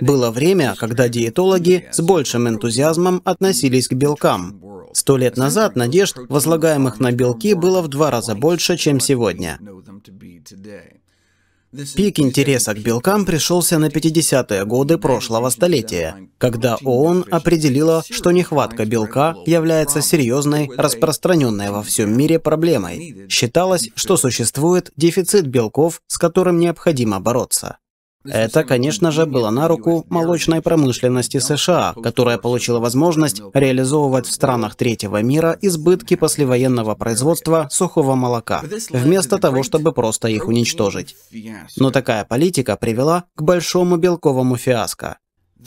Было время, когда диетологи с большим энтузиазмом относились к белкам. Сто лет назад надежд, возлагаемых на белки, было в два раза больше, чем сегодня. Пик интереса к белкам пришелся на 50-е годы прошлого столетия, когда ООН определила, что нехватка белка является серьезной, распространенной во всем мире проблемой. Считалось, что существует дефицит белков, с которым необходимо бороться. Это, конечно же, было на руку молочной промышленности США, которая получила возможность реализовывать в странах третьего мира избытки послевоенного производства сухого молока, вместо того, чтобы просто их уничтожить. Но такая политика привела к большому белковому фиаско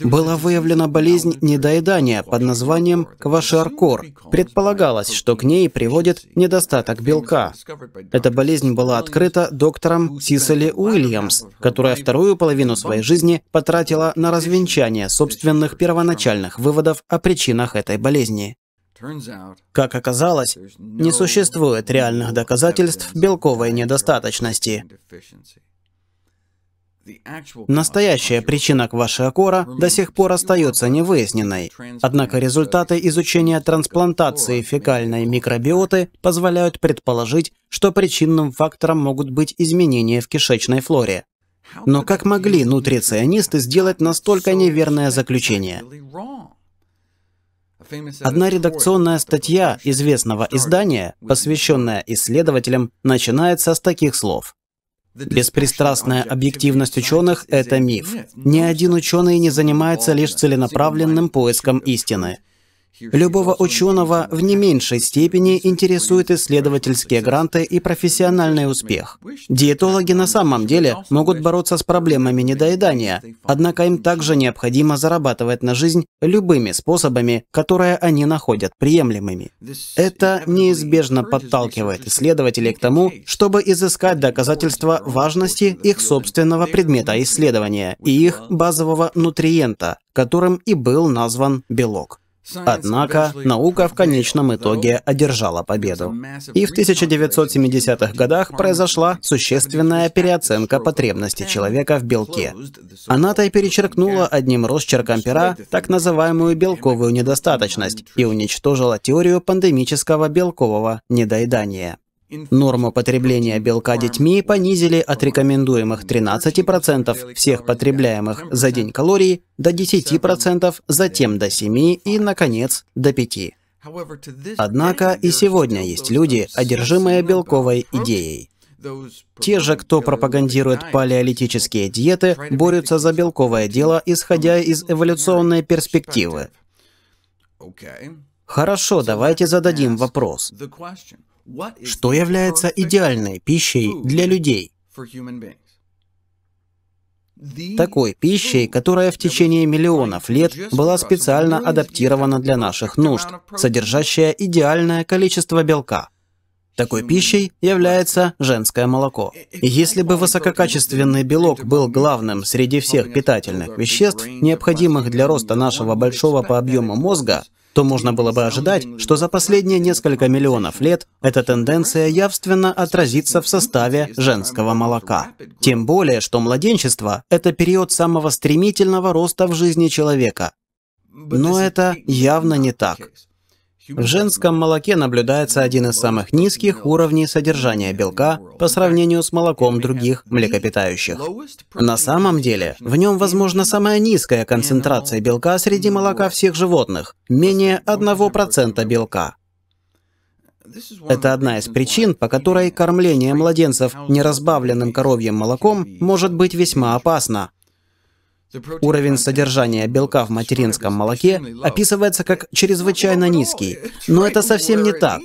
была выявлена болезнь недоедания под названием квашиаркор. Предполагалось, что к ней приводит недостаток белка. Эта болезнь была открыта доктором Сисели Уильямс, которая вторую половину своей жизни потратила на развенчание собственных первоначальных выводов о причинах этой болезни. Как оказалось, не существует реальных доказательств белковой недостаточности. Настоящая причина квашиокора до сих пор остается невыясненной, однако результаты изучения трансплантации фекальной микробиоты позволяют предположить, что причинным фактором могут быть изменения в кишечной флоре. Но как могли нутриционисты сделать настолько неверное заключение? Одна редакционная статья известного издания, посвященная исследователям, начинается с таких слов. Беспристрастная объективность ученых – это миф. Ни один ученый не занимается лишь целенаправленным поиском истины. Любого ученого в не меньшей степени интересуют исследовательские гранты и профессиональный успех. Диетологи на самом деле могут бороться с проблемами недоедания, однако им также необходимо зарабатывать на жизнь любыми способами, которые они находят приемлемыми. Это неизбежно подталкивает исследователей к тому, чтобы изыскать доказательства важности их собственного предмета исследования и их базового нутриента, которым и был назван белок. Однако наука в конечном итоге одержала победу. И в 1970-х годах произошла существенная переоценка потребности человека в белке. Она-то и перечеркнула одним росчерком пера так называемую белковую недостаточность и уничтожила теорию пандемического белкового недоедания. Норму потребления белка детьми понизили от рекомендуемых 13% всех потребляемых за день калорий до 10%, затем до 7% и, наконец, до 5%. Однако и сегодня есть люди, одержимые белковой идеей. Те же, кто пропагандирует палеолитические диеты, борются за белковое дело, исходя из эволюционной перспективы. Хорошо, давайте зададим вопрос. Что является идеальной пищей для людей? Такой пищей, которая в течение миллионов лет была специально адаптирована для наших нужд, содержащая идеальное количество белка – такой пищей является женское молоко. Если бы высококачественный белок был главным среди всех питательных веществ, необходимых для роста нашего большого по объему мозга, то можно было бы ожидать, что за последние несколько миллионов лет эта тенденция явственно отразится в составе женского молока. Тем более, что младенчество – это период самого стремительного роста в жизни человека. Но это явно не так. В женском молоке наблюдается один из самых низких уровней содержания белка по сравнению с молоком других млекопитающих. На самом деле, в нем возможно самая низкая концентрация белка среди молока всех животных, менее 1% белка. Это одна из причин, по которой кормление младенцев неразбавленным коровьим молоком может быть весьма опасно, Уровень содержания белка в материнском молоке описывается как чрезвычайно низкий, но это совсем не так.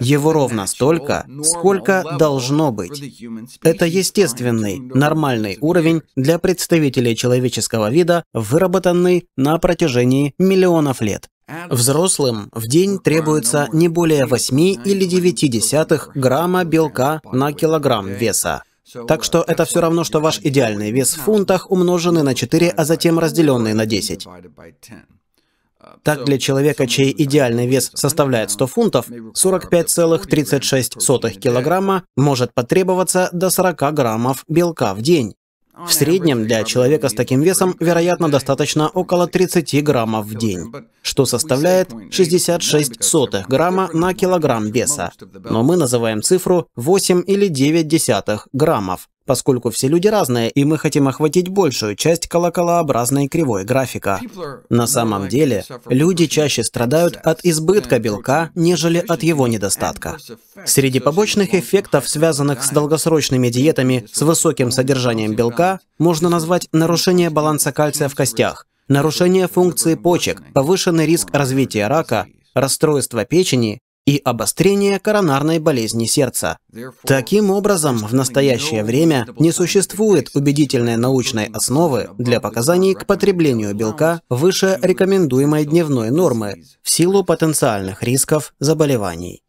Его ровно столько, сколько должно быть. Это естественный, нормальный уровень для представителей человеческого вида, выработанный на протяжении миллионов лет. Взрослым в день требуется не более 8 или 9 десятых грамма белка на килограмм веса. Так что это все равно, что ваш идеальный вес в фунтах умноженный на 4, а затем разделенный на 10. Так, для человека, чей идеальный вес составляет 100 фунтов, 45,36 килограмма может потребоваться до 40 граммов белка в день. В среднем для человека с таким весом, вероятно, достаточно около 30 граммов в день, что составляет 66 сотых грамма на килограмм веса. Но мы называем цифру 8 или 9 десятых граммов, поскольку все люди разные, и мы хотим охватить большую часть колоколообразной кривой графика. На самом деле, люди чаще страдают от избытка белка, нежели от его недостатка. Среди побочных эффектов, связанных с долгосрочными диетами с высоким содержанием белка, можно назвать нарушение баланса кальция в костях, нарушение функции почек, повышенный риск развития рака, расстройства печени и обострение коронарной болезни сердца. Таким образом, в настоящее время не существует убедительной научной основы для показаний к потреблению белка выше рекомендуемой дневной нормы в силу потенциальных рисков заболеваний.